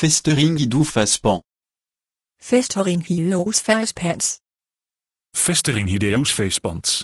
Vestering Hidoefaspan. Vestering Festering Vestering facepants.